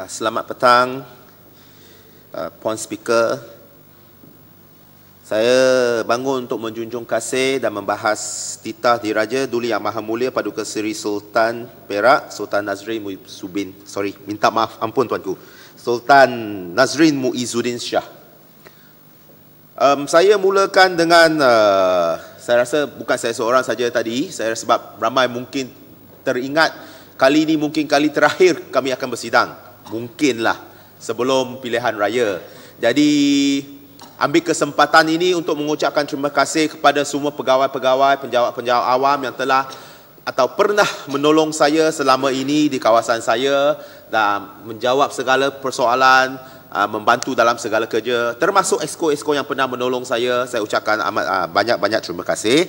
Ah, selamat petang ah, puan speaker saya bangun untuk menjunjung kasih dan membahas titah diraja Duli Yang Maha Mulia Paduka Seri Sultan Perak Sultan Nazrin Muizuddin sorry minta maaf ampun tuanku Sultan Nazrin Muizuddin Shah um, saya mulakan dengan uh, saya rasa bukan saya seorang saja tadi saya sebab ramai mungkin teringat kali ini mungkin kali terakhir kami akan bersidang mungkinlah sebelum pilihan raya. Jadi ambil kesempatan ini untuk mengucapkan terima kasih kepada semua pegawai-pegawai, penjawat-penjawat awam yang telah atau pernah menolong saya selama ini di kawasan saya dan menjawab segala persoalan, uh, membantu dalam segala kerja termasuk esko-esko yang pernah menolong saya. Saya ucapkan amat uh, banyak-banyak terima kasih.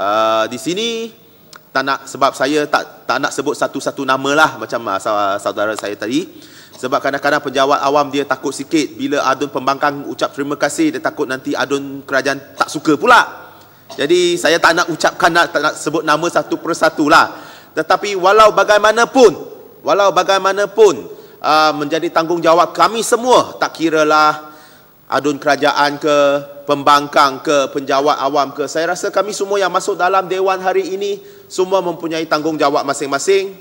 Uh, di sini tak nak sebab saya tak tak nak sebut satu-satu namalah macam ah, saudara saya tadi sebab kadang-kadang penjawat awam dia takut sikit bila adun pembangkang ucap terima kasih dia takut nanti adun kerajaan tak suka pula jadi saya tak nak ucapkan nak, tak nak sebut nama satu persatulah tetapi walau bagaimanapun walau bagaimanapun ah, menjadi tanggungjawab kami semua tak kiralah adun kerajaan ke, pembangkang ke, penjawat awam ke. Saya rasa kami semua yang masuk dalam dewan hari ini semua mempunyai tanggungjawab masing-masing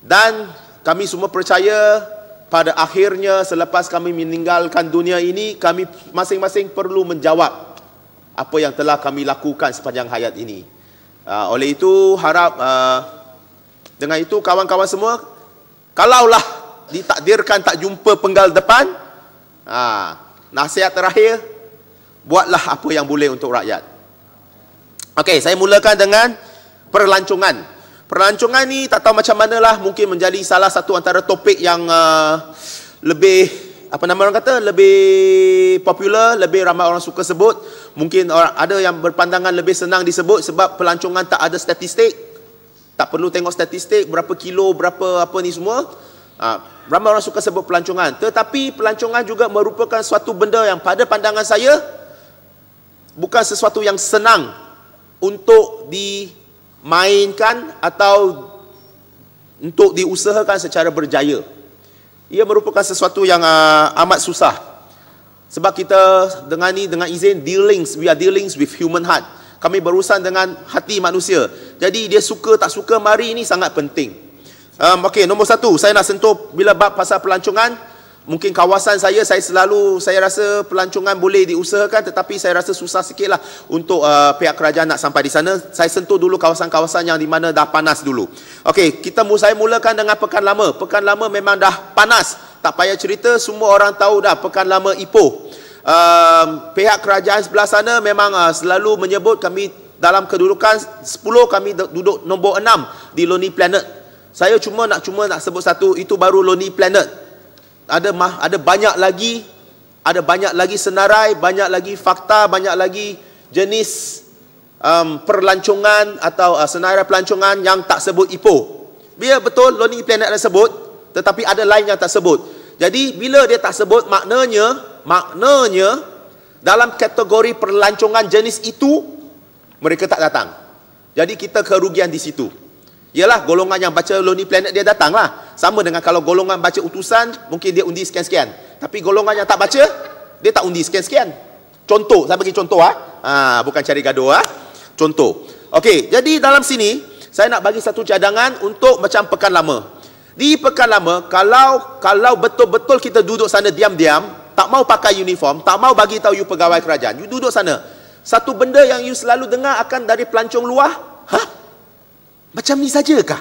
dan kami semua percaya pada akhirnya selepas kami meninggalkan dunia ini kami masing-masing perlu menjawab apa yang telah kami lakukan sepanjang hayat ini. Uh, oleh itu harap uh, dengan itu kawan-kawan semua kalaulah ditakdirkan tak jumpa penggal depan uh, Nasihat terakhir, buatlah apa yang boleh untuk rakyat. Okey, saya mulakan dengan perlancongan. Perlancongan ni tak tahu macam manalah mungkin menjadi salah satu antara topik yang uh, lebih apa nama orang kata lebih popular, lebih ramai orang suka sebut. Mungkin orang ada yang berpandangan lebih senang disebut sebab pelancongan tak ada statistik. Tak perlu tengok statistik berapa kilo, berapa apa ni semua. Ha, ramai orang suka sebut pelancongan. Tetapi pelancongan juga merupakan suatu benda yang pada pandangan saya bukan sesuatu yang senang untuk dimainkan atau untuk diusahakan secara berjaya. Ia merupakan sesuatu yang uh, amat susah. Sebab kita dengan ini, dengan izin, dealings, we are dealings with human heart. Kami berurusan dengan hati manusia. Jadi dia suka tak suka mari ini sangat penting. Um, Okey, nombor satu, saya nak sentuh bila bab pasal pelancongan, mungkin kawasan saya, saya selalu, saya rasa pelancongan boleh diusahakan tetapi saya rasa susah sikit lah untuk uh, pihak kerajaan nak sampai di sana. Saya sentuh dulu kawasan-kawasan yang di mana dah panas dulu. Okey, kita saya mulakan dengan Pekan Lama. Pekan Lama memang dah panas. Tak payah cerita, semua orang tahu dah Pekan Lama Ipoh. Um, pihak kerajaan sebelah sana memang uh, selalu menyebut kami dalam kedudukan 10 kami duduk nombor 6 di Lonely Planet saya cuma nak cuma nak sebut satu itu baru Lonely Planet. Ada mah, ada banyak lagi ada banyak lagi senarai, banyak lagi fakta, banyak lagi jenis um, perlancongan atau uh, senarai pelancongan yang tak sebut IPO. Biar betul Lonely Planet ada sebut, tetapi ada lain yang tak sebut. Jadi bila dia tak sebut maknanya, maknanya dalam kategori perlancongan jenis itu mereka tak datang. Jadi kita kerugian di situ. Yalah golongan yang baca lonely planet dia datang lah. Sama dengan kalau golongan baca utusan, mungkin dia undi sekian-sekian. Tapi golongan yang tak baca, dia tak undi sekian-sekian. Contoh, saya bagi contoh ah. Ha? ha, bukan cari gaduh ah. Ha? Contoh. Okey, jadi dalam sini saya nak bagi satu cadangan untuk macam pekan lama. Di pekan lama kalau kalau betul-betul kita duduk sana diam-diam, tak mau pakai uniform, tak mau bagi tahu you pegawai kerajaan, you duduk sana. Satu benda yang you selalu dengar akan dari pelancong luar, ha? Macam ni sajakah?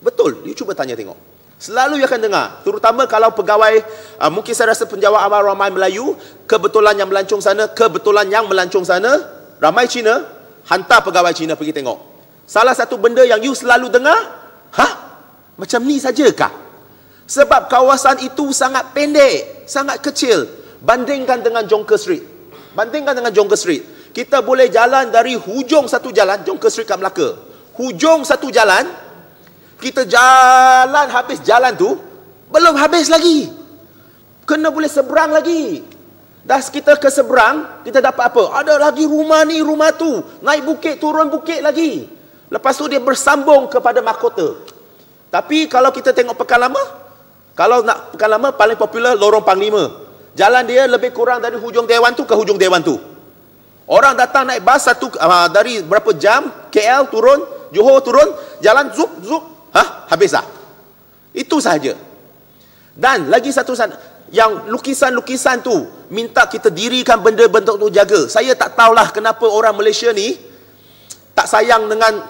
Betul, you cuba tanya tengok. Selalu you akan dengar, terutama kalau pegawai, uh, mungkin saya rasa penjawat awal ramai Melayu, kebetulan yang melancong sana, kebetulan yang melancong sana, ramai Cina, hantar pegawai Cina pergi tengok. Salah satu benda yang you selalu dengar, ha? Macam ni sajakah? Sebab kawasan itu sangat pendek, sangat kecil. Bandingkan dengan Jongke Street. Bandingkan dengan Jongke Street. Kita boleh jalan dari hujung satu jalan, Jongke Street kat Melaka hujung satu jalan kita jalan habis jalan tu belum habis lagi kena boleh seberang lagi dah kita ke seberang kita dapat apa ada lagi rumah ni rumah tu naik bukit turun bukit lagi lepas tu dia bersambung kepada mahkota tapi kalau kita tengok pekan lama kalau nak pekan lama paling popular lorong panglima jalan dia lebih kurang dari hujung dewan tu ke hujung dewan tu orang datang naik bas satu uh, dari berapa jam KL turun Johor turun, jalan zup zup, ha? habis dah. Itu sahaja. Dan lagi satu sana, yang lukisan-lukisan tu minta kita dirikan benda benda tu jaga. Saya tak tahulah kenapa orang Malaysia ni tak sayang dengan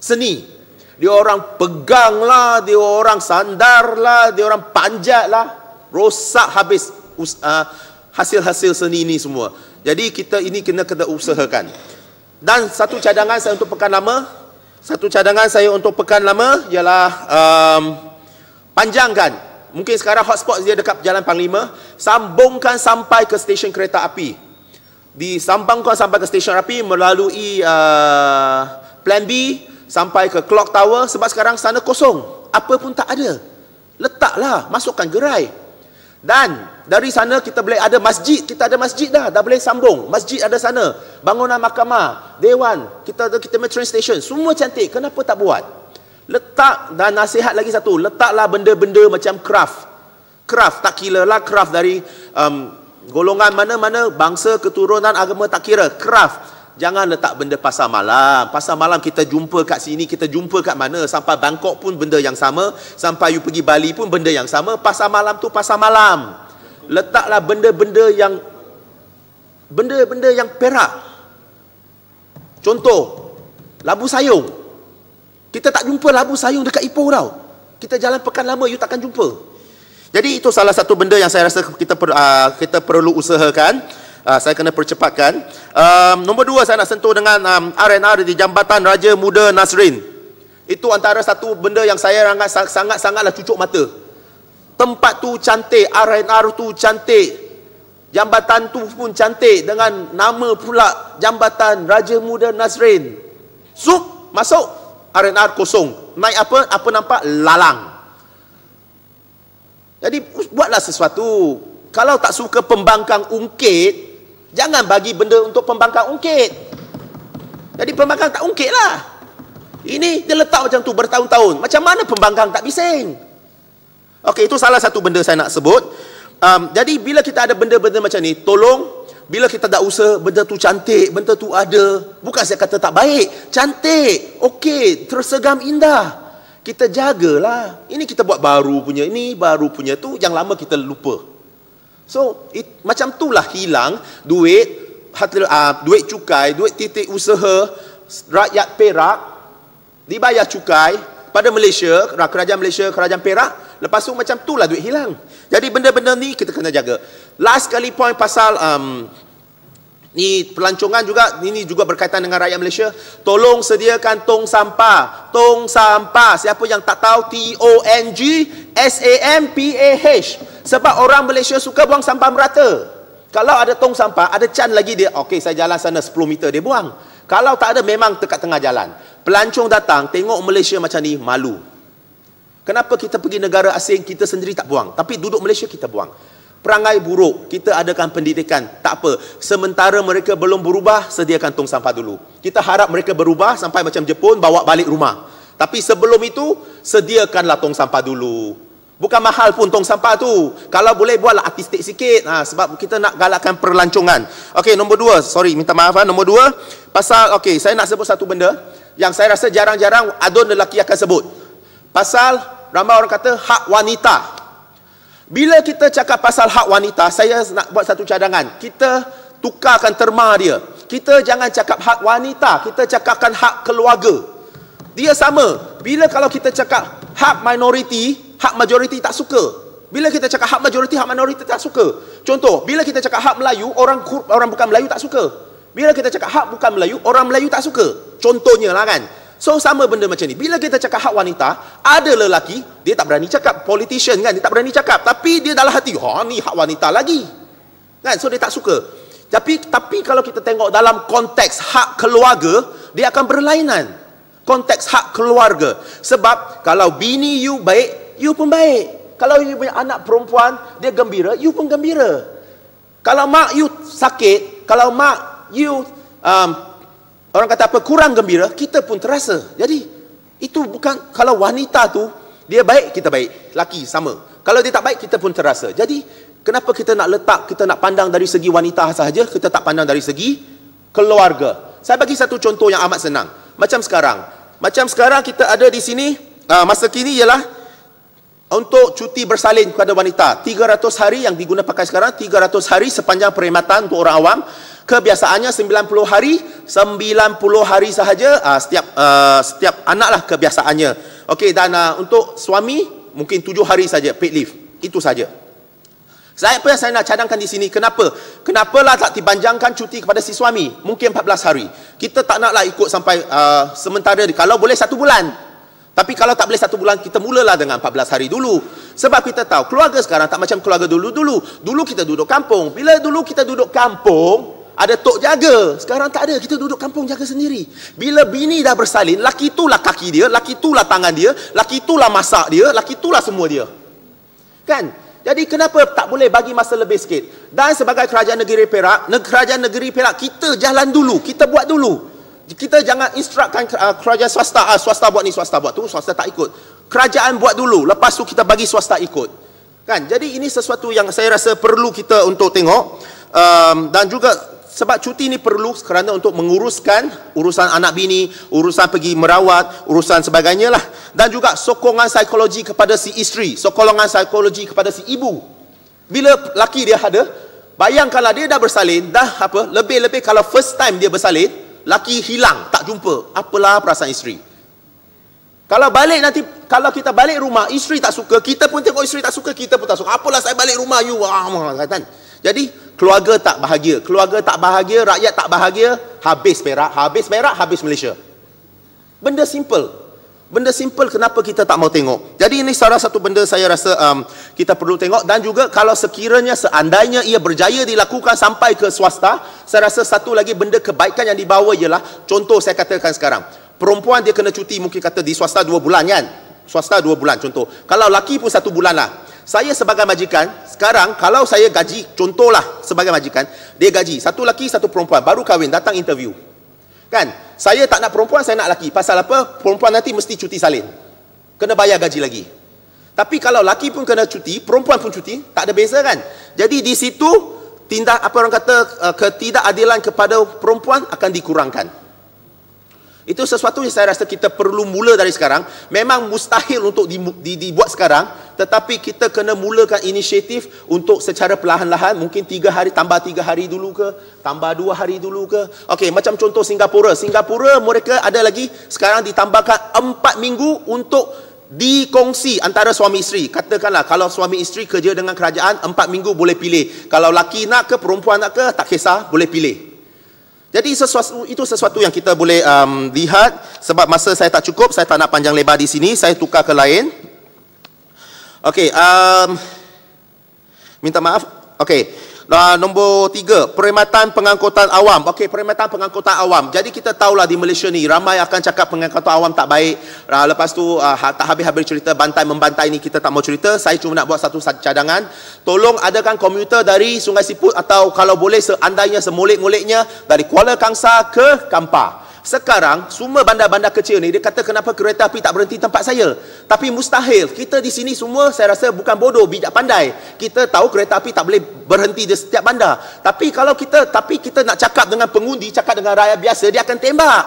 seni. Dia orang pegang lah, dia orang sandar lah, dia orang panjat lah. Rosak habis us- ah, hasil-hasil seni ni semua. Jadi kita ini kena kena usahakan. Dan satu cadangan saya untuk pekan lama, satu cadangan saya untuk pekan lama ialah um, panjangkan. Mungkin sekarang hotspot dia dekat Jalan Panglima. Sambungkan sampai ke stesen kereta api. Di Disambungkan sampai ke stesen api melalui uh, plan B sampai ke clock tower. Sebab sekarang sana kosong. Apa pun tak ada. Letaklah. Masukkan gerai. Dan dari sana kita boleh ada masjid, kita ada masjid dah, dah boleh sambung. Masjid ada sana, bangunan mahkamah, dewan, kita ada kita train station, semua cantik. Kenapa tak buat? Letak dan nasihat lagi satu, letaklah benda-benda macam craft. Craft tak kira lah craft dari um, golongan mana-mana, bangsa, keturunan, agama tak kira. Craft Jangan letak benda pasar malam. Pasar malam kita jumpa kat sini, kita jumpa kat mana. Sampai Bangkok pun benda yang sama. Sampai you pergi Bali pun benda yang sama. Pasar malam tu pasar malam letaklah benda-benda yang benda-benda yang perak contoh labu sayung kita tak jumpa labu sayung dekat Ipoh tau kita jalan pekan lama you takkan jumpa jadi itu salah satu benda yang saya rasa kita per, uh, kita perlu usahakan uh, saya kena percepatkan um, nombor dua saya nak sentuh dengan um, R&R di Jambatan Raja Muda Nasrin itu antara satu benda yang saya sangat-sangatlah cucuk mata tempat tu cantik, R&R tu cantik, jambatan tu pun cantik dengan nama pula jambatan Raja Muda Nasrin. Sup, masuk, R&R kosong. Naik apa? Apa nampak? Lalang. Jadi buatlah sesuatu. Kalau tak suka pembangkang ungkit, jangan bagi benda untuk pembangkang ungkit. Jadi pembangkang tak ungkit lah. Ini dia letak macam tu bertahun-tahun. Macam mana pembangkang tak bising? Okey, itu salah satu benda saya nak sebut. Um, jadi bila kita ada benda-benda macam ni, tolong bila kita tak usaha, benda tu cantik, benda tu ada. Bukan saya kata tak baik. Cantik, okey, tersegam indah. Kita jagalah. Ini kita buat baru punya, ini baru punya tu yang lama kita lupa. So, it, macam itulah hilang duit, hati, uh, ah, duit cukai, duit titik usaha, rakyat perak, dibayar cukai, pada Malaysia, kerajaan Malaysia, kerajaan Perak, lepas tu macam tu lah duit hilang. Jadi benda-benda ni kita kena jaga. Last kali point pasal um, ni pelancongan juga, ini juga berkaitan dengan rakyat Malaysia. Tolong sediakan tong sampah. Tong sampah. Siapa yang tak tahu T-O-N-G S-A-M-P-A-H sebab orang Malaysia suka buang sampah merata. Kalau ada tong sampah, ada can lagi dia, okey saya jalan sana 10 meter dia buang. Kalau tak ada memang dekat tengah jalan pelancong datang tengok Malaysia macam ni malu kenapa kita pergi negara asing kita sendiri tak buang tapi duduk Malaysia kita buang perangai buruk kita adakan pendidikan tak apa sementara mereka belum berubah sediakan tong sampah dulu kita harap mereka berubah sampai macam Jepun bawa balik rumah tapi sebelum itu sediakanlah tong sampah dulu Bukan mahal pun tong sampah tu. Kalau boleh buatlah artistik sikit. Ha, sebab kita nak galakkan perlancongan. Okey, nombor dua. Sorry, minta maaf. Ha. Nombor dua. Pasal, okey, saya nak sebut satu benda. Yang saya rasa jarang-jarang adun lelaki akan sebut. Pasal, ramai orang kata hak wanita. Bila kita cakap pasal hak wanita, saya nak buat satu cadangan. Kita tukarkan terma dia. Kita jangan cakap hak wanita. Kita cakapkan hak keluarga. Dia sama. Bila kalau kita cakap hak minoriti, hak majoriti tak suka. Bila kita cakap hak majoriti, hak minoriti tak suka. Contoh, bila kita cakap hak Melayu, orang orang bukan Melayu tak suka. Bila kita cakap hak bukan Melayu, orang Melayu tak suka. Contohnya lah kan. So sama benda macam ni. Bila kita cakap hak wanita, ada lelaki, dia tak berani cakap. Politician kan, dia tak berani cakap. Tapi dia dalam hati, ha ni hak wanita lagi. Kan, so dia tak suka. Tapi tapi kalau kita tengok dalam konteks hak keluarga, dia akan berlainan. Konteks hak keluarga. Sebab kalau bini you baik, you pun baik. Kalau you punya anak perempuan, dia gembira, you pun gembira. Kalau mak you sakit, kalau mak you, um, orang kata apa, kurang gembira, kita pun terasa. Jadi, itu bukan, kalau wanita tu, dia baik, kita baik. Laki, sama. Kalau dia tak baik, kita pun terasa. Jadi, kenapa kita nak letak, kita nak pandang dari segi wanita sahaja, kita tak pandang dari segi keluarga. Saya bagi satu contoh yang amat senang. Macam sekarang. Macam sekarang kita ada di sini, uh, masa kini ialah, untuk cuti bersalin kepada wanita 300 hari yang diguna pakai sekarang 300 hari sepanjang perkhidmatan untuk orang awam kebiasaannya 90 hari 90 hari sahaja uh, setiap uh, setiap anaklah kebiasaannya Okay, dan uh, untuk suami mungkin 7 hari saja paid leave itu saja saya apa yang saya nak cadangkan di sini kenapa kenapalah tak dipanjangkan cuti kepada si suami mungkin 14 hari kita tak naklah ikut sampai uh, sementara kalau boleh 1 bulan tapi kalau tak boleh satu bulan, kita mulalah dengan 14 hari dulu. Sebab kita tahu, keluarga sekarang tak macam keluarga dulu-dulu. Dulu kita duduk kampung. Bila dulu kita duduk kampung, ada tok jaga. Sekarang tak ada. Kita duduk kampung jaga sendiri. Bila bini dah bersalin, laki itulah kaki dia, laki itulah tangan dia, laki itulah masak dia, laki itulah semua dia. Kan? Jadi kenapa tak boleh bagi masa lebih sikit? Dan sebagai kerajaan negeri Perak, kerajaan negeri Perak, kita jalan dulu. Kita buat dulu kita jangan instruktkan ah, kerajaan swasta ah, swasta buat ni swasta buat tu swasta tak ikut kerajaan buat dulu lepas tu kita bagi swasta ikut kan jadi ini sesuatu yang saya rasa perlu kita untuk tengok um, dan juga sebab cuti ni perlu kerana untuk menguruskan urusan anak bini, urusan pergi merawat, urusan sebagainya lah. Dan juga sokongan psikologi kepada si isteri, sokongan psikologi kepada si ibu. Bila laki dia ada, bayangkanlah dia dah bersalin, dah apa, lebih-lebih kalau first time dia bersalin, laki hilang, tak jumpa. Apalah perasaan isteri? Kalau balik nanti, kalau kita balik rumah, isteri tak suka, kita pun tengok isteri tak suka, kita pun tak suka. Apalah saya balik rumah, you. Wah, wah, kan? Jadi, keluarga tak bahagia. Keluarga tak bahagia, rakyat tak bahagia, habis perak. Habis perak, habis Malaysia. Benda simple. Benda simple kenapa kita tak mau tengok? Jadi ini salah satu benda saya rasa um, kita perlu tengok dan juga kalau sekiranya seandainya ia berjaya dilakukan sampai ke swasta, saya rasa satu lagi benda kebaikan yang dibawa ialah contoh saya katakan sekarang. Perempuan dia kena cuti mungkin kata di swasta dua bulan kan? Swasta dua bulan contoh. Kalau laki pun satu bulan lah. Saya sebagai majikan, sekarang kalau saya gaji, contohlah sebagai majikan, dia gaji satu laki satu perempuan baru kahwin datang interview. Kan? Saya tak nak perempuan, saya nak laki. Pasal apa? Perempuan nanti mesti cuti salin. Kena bayar gaji lagi. Tapi kalau laki pun kena cuti, perempuan pun cuti, tak ada beza kan? Jadi di situ tindak apa orang kata eh, ketidakadilan kepada perempuan akan dikurangkan. Itu sesuatu yang saya rasa kita perlu mula dari sekarang. Memang mustahil untuk dibuat sekarang, tetapi kita kena mulakan inisiatif untuk secara perlahan-lahan mungkin tiga hari tambah tiga hari dulu ke tambah dua hari dulu ke okey macam contoh Singapura Singapura mereka ada lagi sekarang ditambahkan empat minggu untuk dikongsi antara suami isteri katakanlah kalau suami isteri kerja dengan kerajaan empat minggu boleh pilih kalau laki nak ke perempuan nak ke tak kisah boleh pilih jadi sesuatu, itu sesuatu yang kita boleh um, lihat sebab masa saya tak cukup, saya tak nak panjang lebar di sini, saya tukar ke lain. Okey, um, minta maaf. Okey, uh, nombor tiga, perkhidmatan pengangkutan awam. Okey, perkhidmatan pengangkutan awam. Jadi kita tahulah di Malaysia ni, ramai akan cakap pengangkutan awam tak baik. Uh, lepas tu, uh, ha, tak habis-habis cerita, bantai-membantai ni kita tak mau cerita. Saya cuma nak buat satu cadangan. Tolong adakan komuter dari Sungai Siput atau kalau boleh seandainya, semulik-muliknya, dari Kuala Kangsar ke Kampar. Sekarang semua bandar-bandar kecil ni dia kata kenapa kereta api tak berhenti tempat saya? Tapi mustahil. Kita di sini semua saya rasa bukan bodoh, bijak pandai. Kita tahu kereta api tak boleh berhenti di setiap bandar. Tapi kalau kita tapi kita nak cakap dengan pengundi, cakap dengan rakyat biasa dia akan tembak.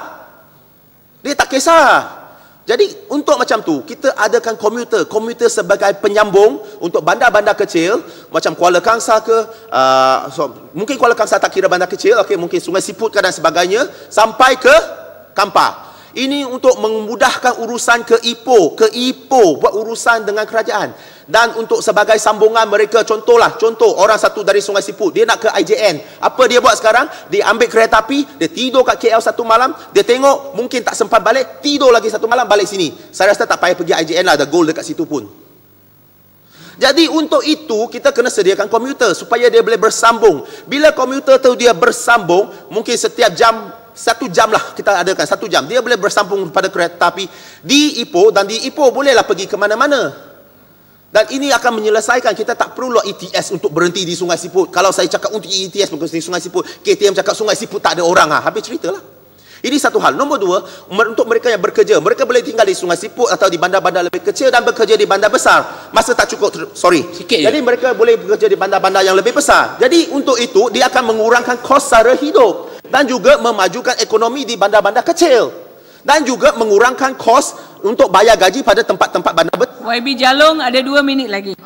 Dia tak kisah. Jadi untuk macam tu kita adakan komuter, komuter sebagai penyambung untuk bandar-bandar kecil macam Kuala Kangsar ke uh, so, mungkin Kuala Kangsar tak kira bandar kecil, okay, mungkin Sungai Siput dan sebagainya sampai ke Kampar. Ini untuk memudahkan urusan ke Ipoh, ke Ipoh buat urusan dengan kerajaan dan untuk sebagai sambungan mereka contohlah contoh orang satu dari Sungai Siput dia nak ke IJN apa dia buat sekarang dia ambil kereta api dia tidur kat KL satu malam dia tengok mungkin tak sempat balik tidur lagi satu malam balik sini saya rasa tak payah pergi IJN lah ada goal dekat situ pun jadi untuk itu kita kena sediakan komuter supaya dia boleh bersambung bila komuter tu dia bersambung mungkin setiap jam satu jam lah kita adakan satu jam dia boleh bersambung pada kereta api di Ipoh dan di Ipoh bolehlah pergi ke mana-mana dan ini akan menyelesaikan kita tak perlu lah ETS untuk berhenti di Sungai Siput. Kalau saya cakap untuk ETS berhenti di Sungai Siput, KTM cakap Sungai Siput tak ada orang ah. Habis ceritalah. Ini satu hal. Nombor dua, untuk mereka yang bekerja, mereka boleh tinggal di Sungai Siput atau di bandar-bandar lebih kecil dan bekerja di bandar besar. Masa tak cukup, sorry. Sikit Jadi je. mereka boleh bekerja di bandar-bandar yang lebih besar. Jadi untuk itu, dia akan mengurangkan kos sara hidup dan juga memajukan ekonomi di bandar-bandar kecil. Dan juga mengurangkan kos untuk bayar gaji pada tempat-tempat bandar bet. YB Jalong ada dua minit lagi.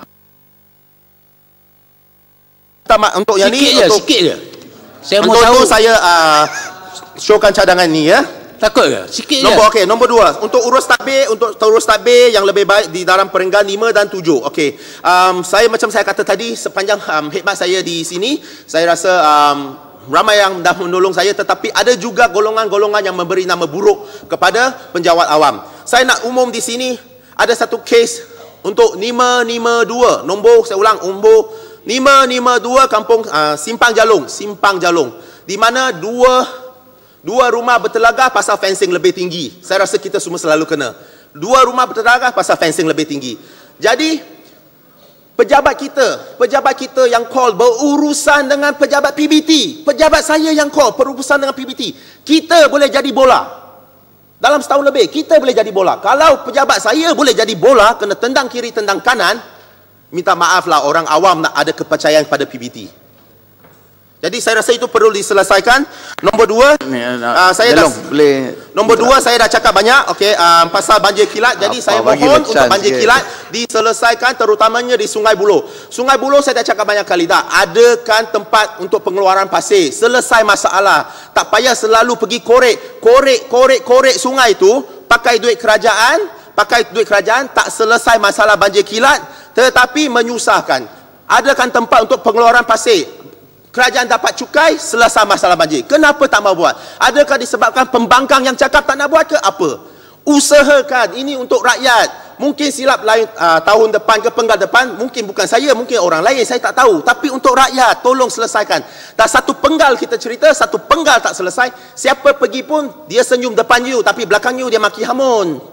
Tama untuk yang sikit ni je, untuk sikit je. Saya untuk mau tahu saya uh, showkan cadangan ni ya. Takut ke? Sikit nombor, je. Okay, nombor dua. Untuk urus tabir, untuk urus tabir yang lebih baik di dalam peringkat lima dan tujuh. Okay. Um, saya macam saya kata tadi, sepanjang um, khidmat saya di sini, saya rasa um, ramai yang dah menolong saya tetapi ada juga golongan-golongan yang memberi nama buruk kepada penjawat awam saya nak umum di sini ada satu kes untuk 552 nombor saya ulang nombor 552 kampung uh, simpang jalung simpang jalung di mana dua dua rumah bertelaga pasal fencing lebih tinggi saya rasa kita semua selalu kena dua rumah bertelaga pasal fencing lebih tinggi jadi pejabat kita pejabat kita yang call berurusan dengan pejabat PBT pejabat saya yang call berurusan dengan PBT kita boleh jadi bola dalam setahun lebih kita boleh jadi bola. Kalau pejabat saya boleh jadi bola kena tendang kiri tendang kanan, minta maaflah orang awam nak ada kepercayaan pada PBT. Jadi saya rasa itu perlu diselesaikan. Nombor dua, Ni, uh, saya dah, boleh. Nombor dua saya dah cakap banyak. Okey, uh, pasal banjir kilat. Jadi saya mohon untuk banjir ke. kilat diselesaikan terutamanya di Sungai Buloh. Sungai Buloh saya dah cakap banyak kali dah. Adakan tempat untuk pengeluaran pasir. Selesai masalah. Tak payah selalu pergi korek. Korek, korek, korek sungai itu. Pakai duit kerajaan. Pakai duit kerajaan. Tak selesai masalah banjir kilat. Tetapi menyusahkan. Adakan tempat untuk pengeluaran pasir kerajaan dapat cukai selesai masalah banjir. Kenapa tak mau buat? Adakah disebabkan pembangkang yang cakap tak nak buat ke apa? Usahakan ini untuk rakyat. Mungkin silap lain uh, tahun depan ke penggal depan, mungkin bukan saya, mungkin orang lain, saya tak tahu. Tapi untuk rakyat, tolong selesaikan. Tak satu penggal kita cerita, satu penggal tak selesai. Siapa pergi pun, dia senyum depan you, tapi belakang you dia maki hamun.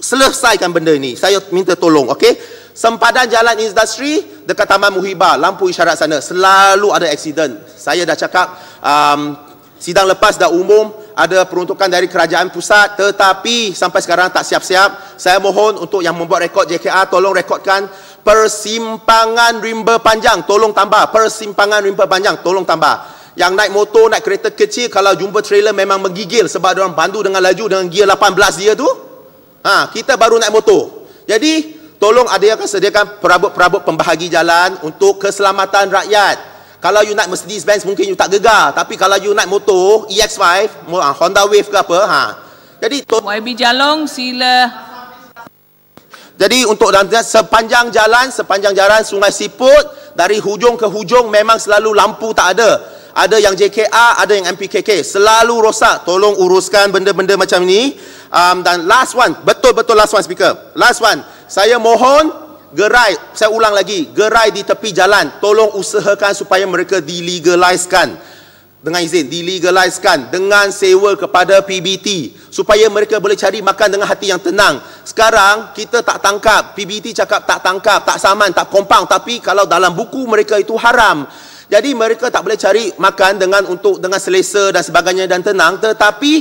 Selesaikan benda ini. Saya minta tolong, okey? sempadan jalan industri dekat Taman Muhibah lampu isyarat sana selalu ada accident saya dah cakap um, sidang lepas dah umum ada peruntukan dari kerajaan pusat tetapi sampai sekarang tak siap-siap saya mohon untuk yang membuat rekod JKR tolong rekodkan persimpangan rimba panjang tolong tambah persimpangan rimba panjang tolong tambah yang naik motor naik kereta kecil kalau jumpa trailer memang menggigil sebab dia orang bandu dengan laju dengan gear 18 dia tu ha kita baru naik motor jadi Tolong ada adakan sediakan perabot-perabot pembahagi jalan untuk keselamatan rakyat. Kalau you nak Mercedes Benz mungkin you tak gegar, tapi kalau you nak motor EX5, ah, Honda Wave ke apa, ha. Jadi YB Jalong sila. Jadi untuk sepanjang jalan, sepanjang jalan Sungai Siput dari hujung ke hujung memang selalu lampu tak ada. Ada yang JKA, ada yang MPKK. Selalu rosak. Tolong uruskan benda-benda macam ni. Um, dan last one. Betul-betul last one, Speaker. Last one. Saya mohon gerai, saya ulang lagi, gerai di tepi jalan, tolong usahakan supaya mereka dilegalizkan dengan izin, dilegalizkan dengan sewa kepada PBT supaya mereka boleh cari makan dengan hati yang tenang sekarang, kita tak tangkap PBT cakap tak tangkap, tak saman tak kompang, tapi kalau dalam buku mereka itu haram, jadi mereka tak boleh cari makan dengan untuk dengan selesa dan sebagainya dan tenang, tetapi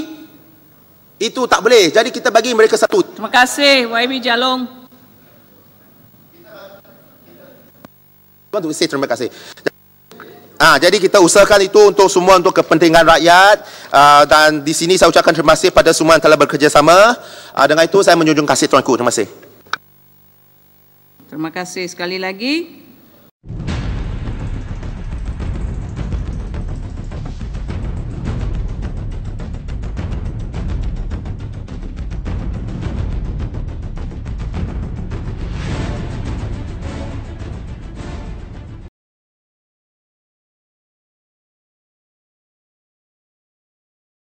itu tak boleh, jadi kita bagi mereka satu. Terima kasih YB Jalong want to say terima kasih. Ah, ha, jadi kita usahakan itu untuk semua untuk kepentingan rakyat uh, dan di sini saya ucapkan terima kasih pada semua yang telah bekerjasama. Uh, dengan itu saya menjunjung kasih tuanku. Terima kasih. Terima kasih sekali lagi.